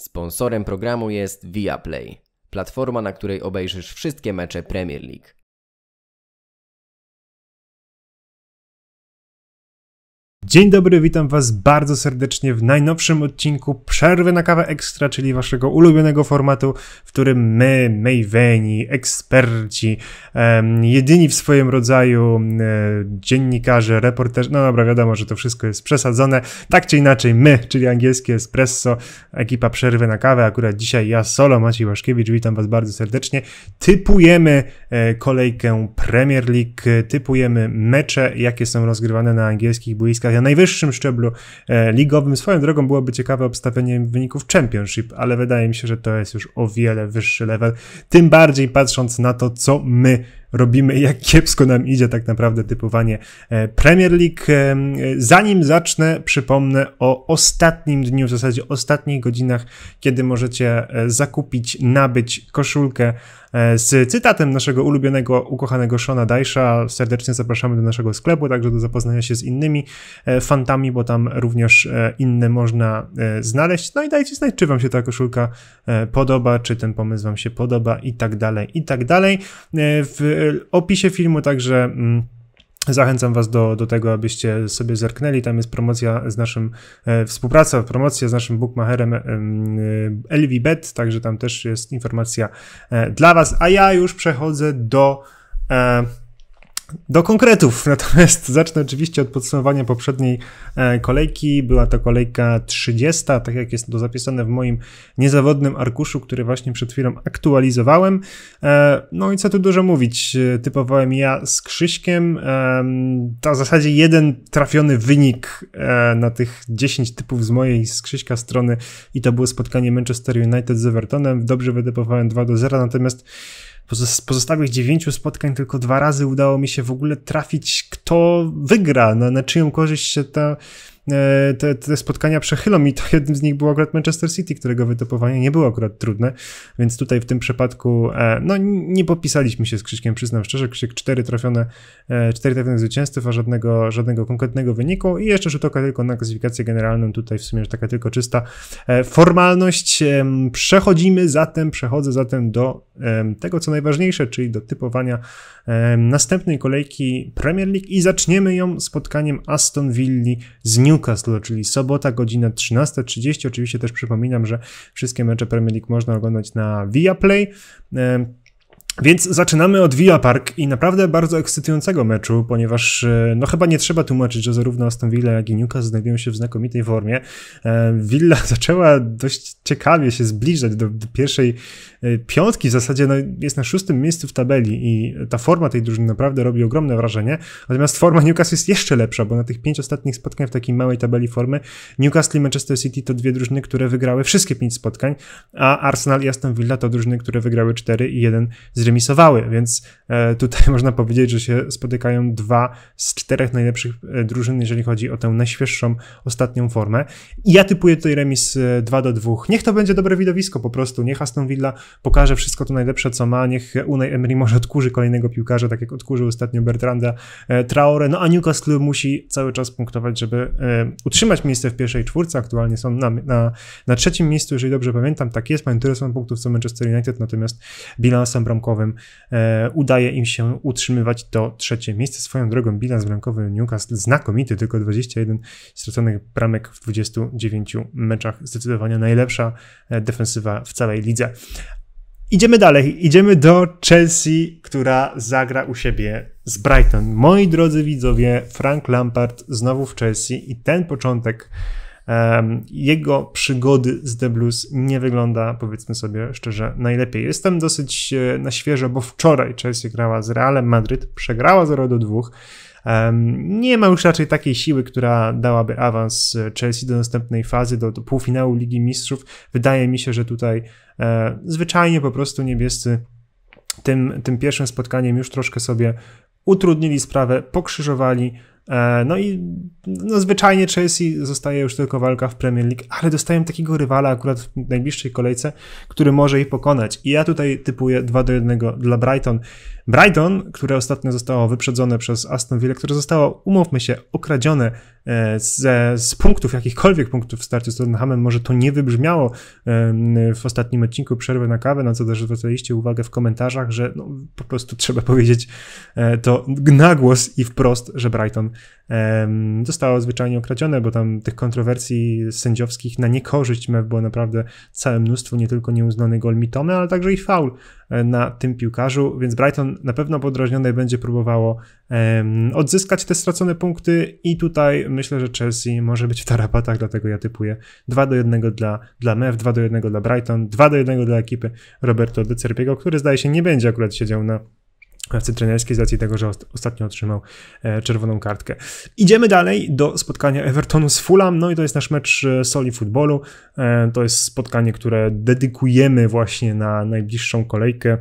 Sponsorem programu jest Viaplay, platforma, na której obejrzysz wszystkie mecze Premier League. Dzień dobry, witam Was bardzo serdecznie w najnowszym odcinku Przerwy na kawę ekstra, czyli Waszego ulubionego formatu, w którym my, Mayweni, eksperci, um, jedyni w swoim rodzaju um, dziennikarze, reporterzy, no dobra, wiadomo, że to wszystko jest przesadzone. Tak czy inaczej, my, czyli angielskie espresso, ekipa Przerwy na kawę, akurat dzisiaj ja solo, Maciej Waszkiewicz, witam Was bardzo serdecznie. Typujemy e, kolejkę Premier League, typujemy mecze, jakie są rozgrywane na angielskich boiskach na najwyższym szczeblu e, ligowym. Swoją drogą byłoby ciekawe obstawienie wyników Championship, ale wydaje mi się, że to jest już o wiele wyższy level. Tym bardziej patrząc na to, co my robimy, jak kiepsko nam idzie tak naprawdę typowanie e, Premier League. E, zanim zacznę, przypomnę o ostatnim dniu, w zasadzie ostatnich godzinach, kiedy możecie zakupić, nabyć koszulkę E, z cytatem naszego ulubionego, ukochanego Shona Dajsza. Serdecznie zapraszamy do naszego sklepu, także do zapoznania się z innymi e, fantami, bo tam również e, inne można znaleźć. No i dajcie znać, czy wam się ta koszulka podoba, czy ten pomysł wam się podoba i tak dalej, i tak dalej. W opisie filmu także... Mm, Zachęcam Was do, do tego, abyście sobie zerknęli. Tam jest promocja z naszym, e, współpraca, promocja z naszym bookmacherem e, LVBet, także tam też jest informacja e, dla Was. A ja już przechodzę do e, do konkretów, natomiast zacznę oczywiście od podsumowania poprzedniej e, kolejki. Była to kolejka 30, tak jak jest to zapisane w moim niezawodnym arkuszu, który właśnie przed chwilą aktualizowałem. E, no i co tu dużo mówić, e, typowałem ja z Krzyśkiem. To w zasadzie jeden trafiony wynik na tych 10 typów z mojej, z Krzyśka strony i to było spotkanie Manchester United z Evertonem. Dobrze wytypowałem 2 do 0, natomiast z pozostałych dziewięciu spotkań tylko dwa razy udało mi się w ogóle trafić, kto wygra, na, no, na czyją korzyść się ta E, te, te spotkania przechylą i to jednym z nich był akurat Manchester City, którego wytopowanie nie było akurat trudne, więc tutaj w tym przypadku e, no nie popisaliśmy się z Krzyśkiem, przyznam szczerze, Krzyk cztery trafione, e, cztery trafionych zwycięstw, a żadnego, żadnego konkretnego wyniku i jeszcze rzut oka tylko na klasyfikację generalną, tutaj w sumie taka tylko czysta formalność. Przechodzimy zatem, przechodzę zatem do tego, co najważniejsze, czyli do typowania następnej kolejki Premier League i zaczniemy ją spotkaniem Aston Villa z New Newcastle, czyli sobota, godzina 13.30. Oczywiście też przypominam, że wszystkie mecze Premier League można oglądać na Viaplay. E, więc zaczynamy od Villa Park i naprawdę bardzo ekscytującego meczu, ponieważ e, no chyba nie trzeba tłumaczyć, że zarówno Aston Villa jak i Newcastle znajdują się w znakomitej formie. E, Villa zaczęła dość ciekawie się zbliżać do, do pierwszej e, piątki, w zasadzie no jest na szóstym miejscu w tabeli i ta forma tej drużyny naprawdę robi ogromne wrażenie. Natomiast forma Newcastle jest jeszcze lepsza, bo na tych pięć ostatnich spotkań w takiej małej tabeli formy Newcastle i Manchester City to dwie drużyny, które wygrały wszystkie pięć spotkań, a Arsenal i Aston Villa to drużyny, które wygrały cztery i jeden z zremisowały, więc e, tutaj można powiedzieć, że się spotykają dwa z czterech najlepszych e, drużyn, jeżeli chodzi o tę najświeższą, ostatnią formę. I ja typuję tutaj remis 2 e, do 2. Niech to będzie dobre widowisko po prostu, niech Aston Villa pokaże wszystko to najlepsze, co ma, niech Unai Emery może odkurzy kolejnego piłkarza, tak jak odkurzył ostatnio Bertranda Traore, no a Newcastle musi cały czas punktować, żeby utrzymać miejsce w pierwszej czwórce, aktualnie są na, na, na trzecim miejscu, jeżeli dobrze pamiętam, tak jest, mają tyle samo punktów co Manchester United, natomiast bilansem bramkowym E, udaje im się utrzymywać to trzecie miejsce. Swoją drogą bilans bramkowy Newcastle znakomity, tylko 21 straconych bramek w 29 meczach. Zdecydowanie najlepsza e, defensywa w całej lidze. Idziemy dalej, idziemy do Chelsea, która zagra u siebie z Brighton. Moi drodzy widzowie, Frank Lampard znowu w Chelsea i ten początek jego przygody z The Blues nie wygląda, powiedzmy sobie szczerze, najlepiej. Jestem dosyć e, na świeżo, bo wczoraj Chelsea grała z Realem Madryt, przegrała 0 do 2. Nie ma już raczej takiej siły, która dałaby awans e, Chelsea do następnej fazy, do, do półfinału Ligi Mistrzów. Wydaje mi się, że tutaj e, zwyczajnie po prostu niebiescy tym, tym pierwszym spotkaniem już troszkę sobie utrudnili sprawę, pokrzyżowali E, no i no zwyczajnie Chelsea zostaje już tylko walka w Premier League, ale dostają takiego rywala akurat w najbliższej kolejce, który może ich pokonać. I ja tutaj typuję 2 do 1 dla Brighton. Brighton, które ostatnio zostało wyprzedzone przez Aston Villa, które zostało, umówmy się, okradzione E, z, z punktów, jakichkolwiek punktów w starciu z Tottenhamem, może to nie wybrzmiało e, w ostatnim odcinku przerwy na kawę, na co też zwracaliście uwagę w komentarzach, że no, po prostu trzeba powiedzieć e, to na głos i wprost, że Brighton zostało zwyczajnie okradzione, bo tam tych kontrowersji sędziowskich na niekorzyść mew było naprawdę całe mnóstwo, nie tylko nieuznany gol Mitome, ale także i faul E, na tym piłkarzu, więc Brighton na pewno podrażnione będzie próbowało odzyskać te stracone punkty i tutaj myślę, że Chelsea może być w tarapatach, dlatego ja typuję 2 do 1 dla, dla Mew, 2 do 1 dla Brighton, 2 do 1 dla ekipy Roberto De Cerpiego, który zdaje się nie będzie akurat siedział na ławce trenerskiej z racji tego, że ostatnio otrzymał e, czerwoną kartkę. Idziemy dalej do spotkania Evertonu z Fulham, no i to jest nasz mecz e, soli futbolu. E, to jest spotkanie, które dedykujemy właśnie na najbliższą kolejkę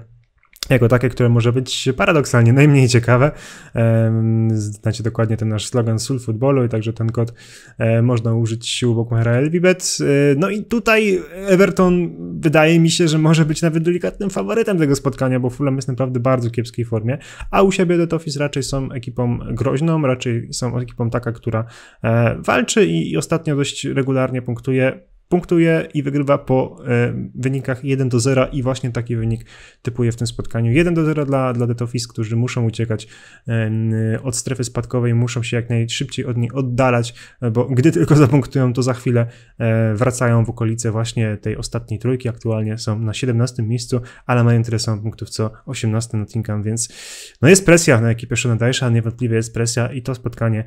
jako takie, które może być paradoksalnie najmniej ciekawe. Znacie dokładnie ten nasz slogan sul futbolu i także ten kod e, można użyć u Bookmachera Elbibet. E, no i tutaj Everton wydaje mi się, że może być nawet delikatnym faworytem tego spotkania, bo Fulham jest naprawdę bardzo kiepskiej formie, a u siebie The Office raczej są ekipą groźną, raczej są ekipą taka, która e, walczy i ostatnio dość regularnie punktuje punktuje i wygrywa po e, wynikach 1 do 0 i właśnie taki wynik typuje w tym spotkaniu. 1 do 0 dla, dla detofis, Office, którzy muszą uciekać e, od strefy spadkowej, muszą się jak najszybciej od niej oddalać, e, bo gdy tylko zapunktują, to za chwilę wracają w okolice właśnie tej ostatniej trójki. Aktualnie są na 17 miejscu, ale mają tyle samo punktów co 18 Nottingham, więc no jest presja na ekipę Shona Dajsza, niewątpliwie jest presja i to spotkanie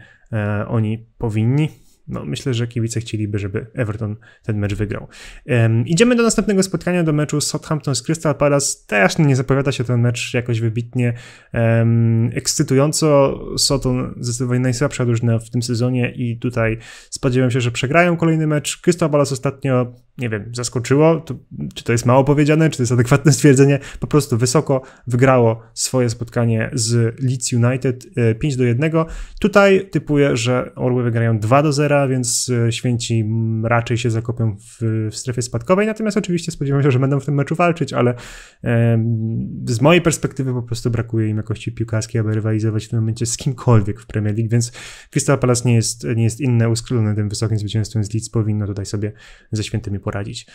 oni powinni no, myślę, że kibice chcieliby, żeby Everton ten mecz wygrał. Um, idziemy do następnego spotkania, do meczu Southampton z Crystal Palace. Też nie zapowiada się ten mecz jakoś wybitnie um, ekscytująco. Soton zdecydowanie najsłabsza drużyna w tym sezonie i tutaj spodziewam się, że przegrają kolejny mecz. Crystal Palace ostatnio nie wiem, zaskoczyło, to, czy to jest mało powiedziane, czy to jest adekwatne stwierdzenie, po prostu wysoko wygrało swoje spotkanie z Leeds United 5 e, do 1. Tutaj typuję, że Orły wygrają 2 do 0, więc e, święci raczej się zakopią w, w strefie spadkowej, natomiast oczywiście spodziewam się, że będą w tym meczu walczyć, ale z mojej perspektywy po prostu brakuje im jakości piłkarskiej, aby rywalizować w tym momencie z kimkolwiek w Premier League, więc Crystal Palace nie jest, nie jest inne, uskrzydlone tym wysokim zwycięstwem z Leeds, powinno tutaj sobie ze świętymi poradzić.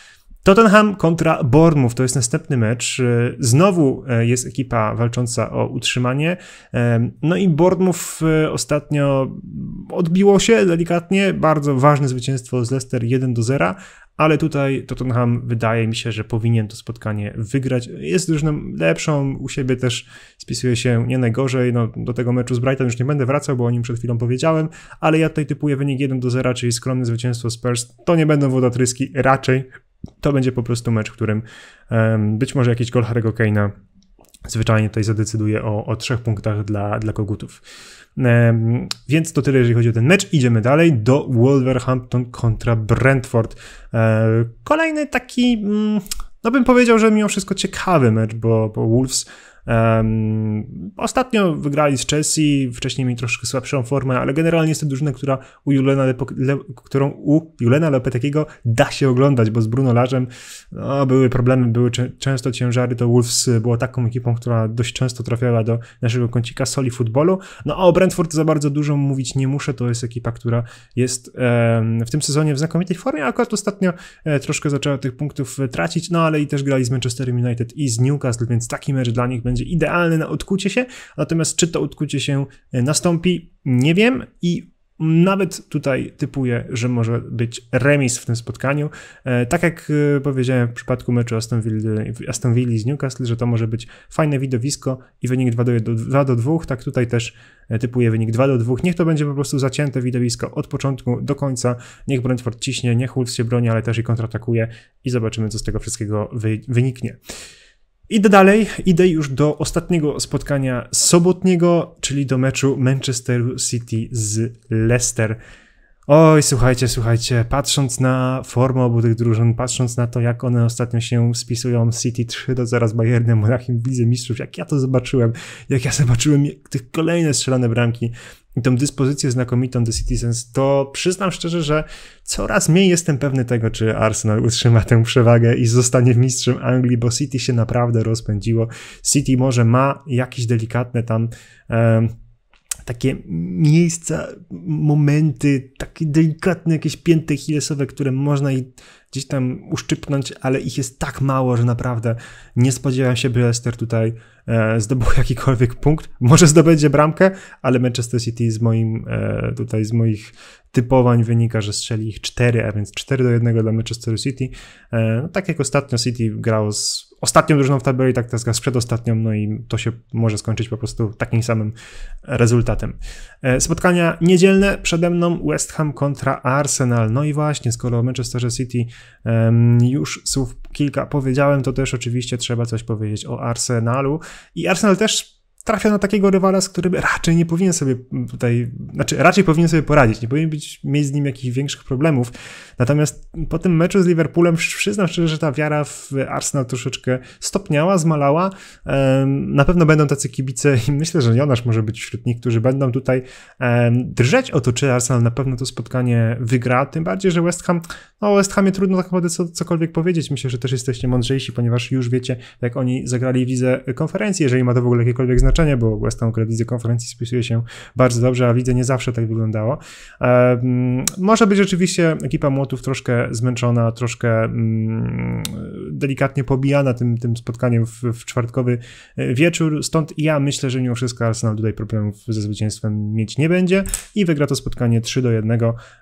Tottenham kontra Bournemouth to jest następny mecz. E, znowu e, jest ekipa walcząca o utrzymanie. E, no i Bournemouth ostatnio odbiło się delikatnie. Bardzo ważne zwycięstwo z Leicester 1 do 0, ale tutaj Tottenham wydaje mi się, że powinien to spotkanie wygrać. Jest drużyną lepszą, u siebie też spisuje się nie najgorzej. No, do tego meczu z Brighton już nie będę wracał, bo o nim przed chwilą powiedziałem, ale ja tutaj typuję wynik 1 do 0, czyli skromne zwycięstwo Spurs. To nie będą wodatryski raczej, to będzie po prostu mecz, w którym być może jakiś gol Harry'ego Kane'a zwyczajnie tutaj zadecyduje o, o trzech punktach dla, dla kogutów. Um, więc to tyle, jeżeli chodzi o ten mecz. Idziemy dalej do Wolverhampton kontra Brentford. Um, kolejny taki. Mm, no bym powiedział, że mimo wszystko ciekawy mecz, bo, bo Wolves Um, ostatnio wygrali z Chelsea, wcześniej mieli troszkę słabszą formę, ale generalnie jest to drużyna, która u Julena Lepo- Le- którą u Julena Lepetakiego da się oglądać, bo z Bruno Larzem no, były problemy, były często ciężary, to Wolves było taką ekipą, która dość często trafiała do naszego kącika soli futbolu, no a o Brentford za bardzo dużo mówić nie muszę, to jest ekipa, która jest um, w tym sezonie w znakomitej formie, a akurat ostatnio e, troszkę zaczęła tych punktów e, tracić, no ale i też grali z Manchester United i z Newcastle, więc taki mecz dla nich będzie będzie idealny na odkucie się, natomiast czy to odkucie się e, nastąpi, nie wiem i nawet tutaj typuję, że może być remis w tym spotkaniu. E, tak jak e, powiedziałem w przypadku meczu Aston Villa, Aston Villa z Newcastle, że to może być fajne widowisko i wynik 2 do, 2 do 2, tak tutaj też typuję wynik 2 do 2. Niech to będzie po prostu zacięte widowisko od początku do końca. Niech Brentford ciśnie, niech Wolves się broni, ale też i kontratakuje i zobaczymy, co z tego wszystkiego wyniknie. Idę dalej, idę już do ostatniego spotkania sobotniego, czyli do meczu Manchester City z Leicester. Oj, słuchajcie, słuchajcie, patrząc na formę obu tych drużyn, patrząc na to, jak one ostatnio się spisują, City 3 do zaraz Bayernem, Monachium w Mistrzów, jak ja to zobaczyłem, jak ja zobaczyłem tych kolejne strzelane bramki, i tą dyspozycję znakomitą The Citizens, to przyznam szczerze, że coraz mniej jestem pewny tego, czy Arsenal utrzyma tę przewagę i zostanie mistrzem Anglii, bo City się naprawdę rozpędziło. City może ma jakieś delikatne tam. takie miejsca, momenty, takie delikatne jakieś pięty chilesowe, które można i gdzieś tam uszczypnąć, ale ich jest tak mało, że naprawdę nie spodziewałem się, by Leicester tutaj e, zdobył jakikolwiek punkt. Może zdobędzie bramkę, ale Manchester City z moim, e, tutaj z moich typowań wynika, że strzeli ich 4, a więc 4 do 1 dla Manchester City. E, no tak jak ostatnio City grało z ostatnią drużyną w tabeli, tak teraz gra z przedostatnią, no i to się może skończyć po prostu takim samym rezultatem. Spotkania niedzielne przede mną West Ham kontra Arsenal. No i właśnie, skoro o Manchesterze City już słów kilka powiedziałem, to też oczywiście trzeba coś powiedzieć o Arsenalu. I Arsenal też trafia na takiego rywala, z którym raczej nie powinien sobie tutaj, znaczy raczej powinien sobie poradzić, nie powinien być, mieć z nim jakichś większych problemów. Natomiast po tym meczu z Liverpoolem przyznam szczerze, że ta wiara w Arsenal troszeczkę stopniała, zmalała. Na pewno będą tacy kibice i myślę, że Jonasz może być wśród nich, którzy będą tutaj drżeć o to, czy Arsenal na pewno to spotkanie wygra, tym bardziej, że West Ham, no o West Hamie trudno tak naprawdę cokolwiek powiedzieć. Myślę, że też jesteście mądrzejsi, ponieważ już wiecie, jak oni zagrali wizę konferencji, jeżeli ma to w ogóle jakiekolwiek znaczenie znaczenie było West Ham, które widzę konferencji spisuje się bardzo dobrze, a widzę nie zawsze tak wyglądało. może być oczywiście ekipa młotów troszkę zmęczona, troszkę mm, delikatnie pobijana tym, tym spotkaniem w, w czwartkowy e, wieczór, stąd ja myślę, że mimo wszystko Arsenal tutaj problemów ze zwycięstwem mieć nie będzie i wygra to spotkanie 3 do 1.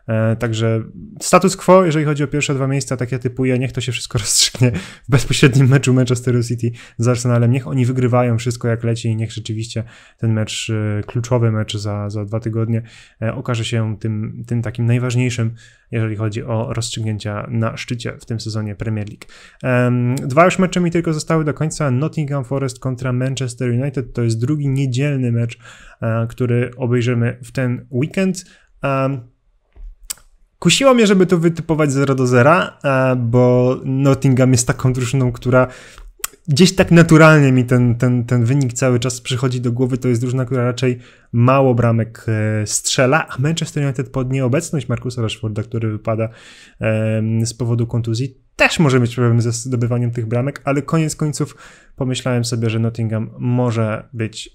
E, także status quo, jeżeli chodzi o pierwsze dwa miejsca, tak ja typuję, niech to się wszystko rozstrzygnie w bezpośrednim meczu Manchesteru City z Arsenalem, niech oni wygrywają wszystko jak leci, i niech rzeczywiście ten mecz, e, kluczowy mecz za, za dwa tygodnie, e, okaże się tym, tym takim najważniejszym, jeżeli chodzi o rozstrzygnięcia na szczycie w tym sezonie Premier League. Dwa już mecze mi tylko zostały do końca. Nottingham Forest kontra Manchester United to jest drugi niedzielny mecz, e, który obejrzymy w ten weekend. Kusiło mnie, żeby to wytypować 0 do 0, bo Nottingham jest taką drużyną, która gdzieś tak naturalnie mi ten, ten, ten wynik cały czas przychodzi do głowy, to jest drużyna, która raczej mało bramek e, strzela, a Manchester United pod nieobecność Markusa Rashforda, który wypada z powodu kontuzji, też może mieć problem ze zdobywaniem tych bramek, ale koniec końców pomyślałem sobie, że Nottingham może być,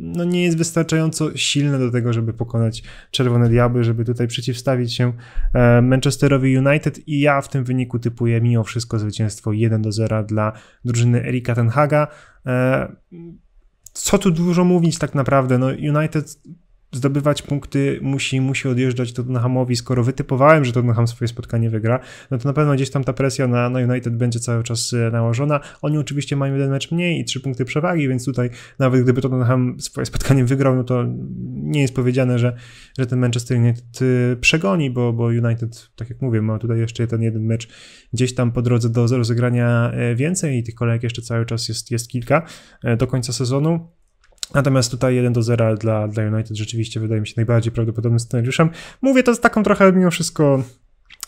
no nie jest wystarczająco silny do tego, żeby pokonać Czerwone Diabły, żeby tutaj przeciwstawić się e, Manchesterowi United i ja w tym wyniku typuję mimo wszystko zwycięstwo 1 do 0 dla drużyny Erika Tenhaga. E, co tu dużo mówić tak naprawdę. No United zdobywać punkty, musi, musi odjeżdżać Tottenhamowi. Skoro wytypowałem, że Tottenham swoje spotkanie wygra, no to na pewno gdzieś tam ta presja na, na United będzie cały czas e, nałożona. Oni oczywiście mają jeden mecz mniej i trzy punkty przewagi, więc tutaj nawet gdyby Tottenham swoje spotkanie wygrał, no to nie jest powiedziane, że, że ten Manchester United e, przegoni, bo, bo United, tak jak mówię, ma tutaj jeszcze ten jeden mecz gdzieś tam po drodze do rozegrania e, więcej i tych kolejek jeszcze cały czas jest, jest kilka do końca sezonu. Natomiast tutaj 1 do 0 dla, dla United rzeczywiście wydaje mi się najbardziej prawdopodobnym scenariuszem. Mówię to z taką trochę mimo wszystko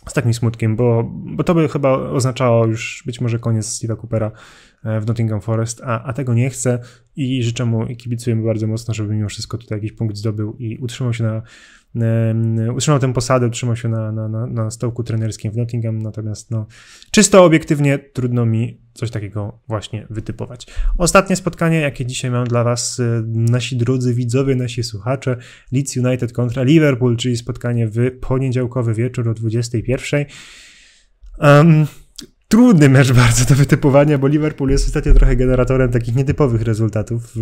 z takim smutkiem, bo, bo to by chyba oznaczało już być może koniec Steve'a Coopera e, w Nottingham Forest, a, a tego nie chcę i życzę mu i kibicuję mu bardzo mocno, żeby mimo wszystko tutaj jakiś punkt zdobył i utrzymał się na utrzymał tę posadę, utrzymał się na, na, na, na stołku trenerskim w Nottingham, natomiast no, czysto obiektywnie trudno mi coś takiego właśnie wytypować. Ostatnie spotkanie, jakie dzisiaj mam dla Was, y, nasi drodzy widzowie, nasi słuchacze, Leeds United kontra Liverpool, czyli spotkanie w poniedziałkowy wieczór o 21.00. Um, Trudny mecz bardzo do wytypowania, bo Liverpool jest ostatnio trochę generatorem takich nietypowych rezultatów.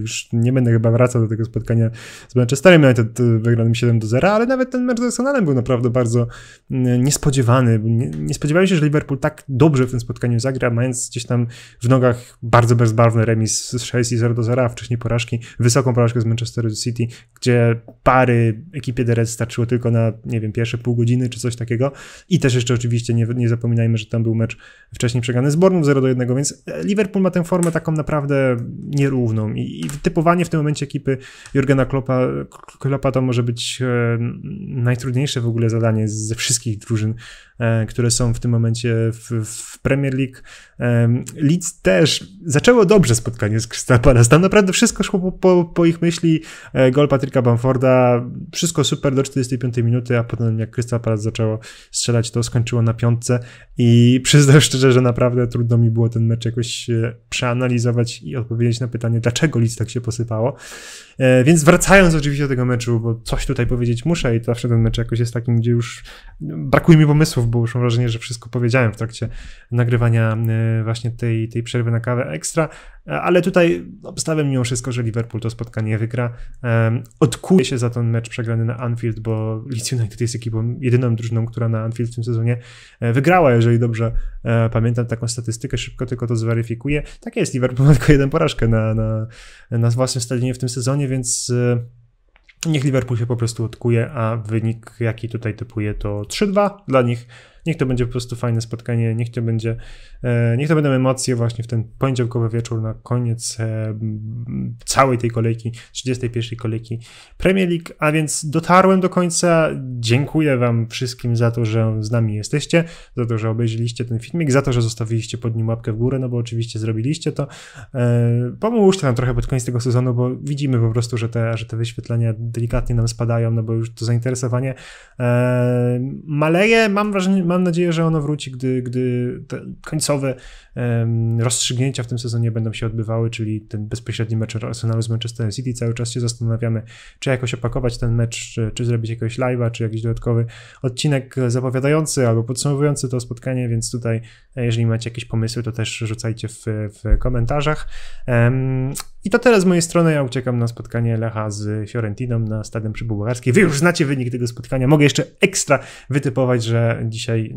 Już nie będę chyba wracał do tego spotkania z Manchesterem United e, wygranym 7 do 0, ale nawet ten mecz z Arsenalem był naprawdę bardzo mm, niespodziewany. Nie, nie spodziewałem się, że Liverpool tak dobrze w tym spotkaniu zagra, mając gdzieś tam w nogach bardzo bezbarwny remis z 6 i 0 do 0, a wcześniej porażki, wysoką porażkę z Manchester City, gdzie pary ekipie The starczyło tylko na, nie wiem, pierwsze pół godziny czy coś takiego. I też jeszcze oczywiście nie, nie zapominajmy, że tam był mecz mecz wcześniej przegrany z Borną 0 do 1, więc e, Liverpool ma tę formę taką naprawdę nierówną i, i typowanie w tym momencie ekipy Jurgena Kloppa, Kloppa to może być e, najtrudniejsze w ogóle zadanie ze wszystkich drużyn, e, które są w tym momencie w, w Premier League. Leeds też zaczęło dobrze spotkanie z Crystal Palace. Tam naprawdę wszystko szło po, po, po, ich myśli. E, gol Patryka Bamforda, wszystko super do 45 minuty, a potem jak Crystal Palace zaczęło strzelać, to skończyło na piątce i przyznam szczerze, że naprawdę trudno mi było ten mecz jakoś e, przeanalizować i odpowiedzieć na pytanie, dlaczego Leeds tak się posypało. E, więc wracając oczywiście do tego meczu, bo coś tutaj powiedzieć muszę i zawsze ten mecz jakoś jest takim, gdzie już brakuje mi pomysłów, bo już mam wrażenie, że wszystko powiedziałem w trakcie nagrywania właśnie tej, tej przerwy na kawę ekstra, ale tutaj obstawiam mimo wszystko, że Liverpool to spotkanie wygra. Odkuje się za ten mecz przegrany na Anfield, bo Leeds United jest ekipą, jedyną drużyną, która na Anfield w tym sezonie e, wygrała, jeżeli dobrze e, pamiętam taką statystykę, szybko tylko to zweryfikuję. Tak jest, Liverpool ma tylko jeden porażkę na, na, na własnym stadionie w tym sezonie, więc e, niech Liverpool się po prostu odkuje, a wynik jaki tutaj typuje to 3-2 dla nich. Niech to będzie po prostu fajne spotkanie, niech to będzie, e, niech to będą emocje właśnie w ten poniedziałkowy wieczór na koniec e, całej tej kolejki, 31 kolejki Premier League, a więc dotarłem do końca. Dziękuję wam wszystkim za to, że z nami jesteście, za to, że obejrzeliście ten filmik, za to, że zostawiliście pod nim łapkę w górę, no bo oczywiście zrobiliście to. E, pomóżcie nam trochę pod koniec tego sezonu, bo widzimy po prostu, że te, że te wyświetlenia delikatnie nam spadają, no bo już to zainteresowanie maleje. Mam wrażenie, mam mam nadzieję, że ono wróci, gdy, gdy te końcowe um, rozstrzygnięcia w tym sezonie będą się odbywały, czyli ten bezpośredni mecz Arsenalu z Manchester City. Cały czas się zastanawiamy, czy jakoś opakować ten mecz, czy, czy zrobić jakoś live'a, czy jakiś dodatkowy odcinek zapowiadający albo podsumowujący to spotkanie, więc tutaj, e, jeżeli macie jakieś pomysły, to też rzucajcie w, w komentarzach. Um, i to teraz z mojej strony. Ja uciekam na spotkanie Lecha z Fiorentiną na Stadion przy Bułgarskiej. Wy już znacie wynik tego spotkania. Mogę jeszcze ekstra wytypować, że dzisiaj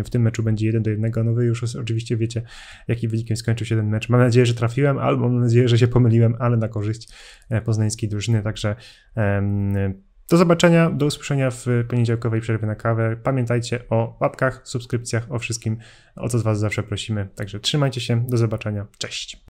y, w tym meczu będzie 1 do 1. No wy już oczywiście wiecie, jaki wynikiem skończył się ten mecz. Mam nadzieję, że trafiłem, albo mam nadzieję, że się pomyliłem, ale na korzyść e, poznańskiej drużyny. Także do zobaczenia, do usłyszenia w poniedziałkowej przerwie na kawę. Pamiętajcie o łapkach, subskrypcjach, o wszystkim, o co z Was zawsze prosimy. Także trzymajcie się, do zobaczenia, cześć.